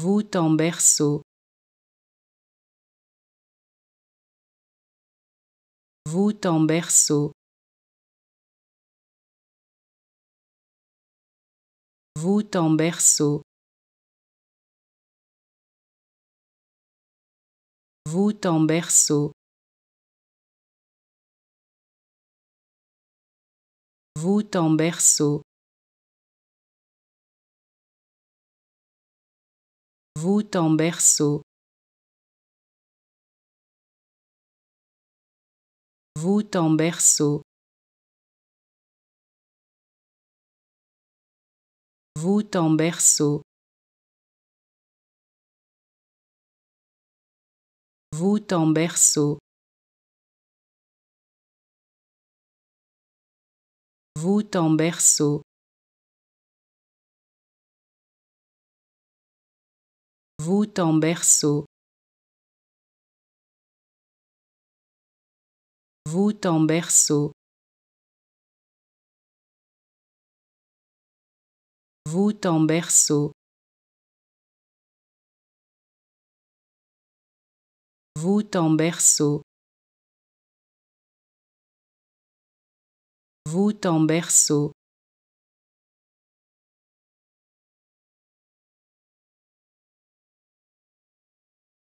vous en berceau, Vous en berceau, Vous en berceau, Vous en berceau. Vous en berceau. voûte en berceau, voûte en berceau, voûte en berceau, voûte en berceau. Vous en berceau. Vous en berceau, Vous en berceau, Vous en berceau, Vous en berceau, Vous en berceau.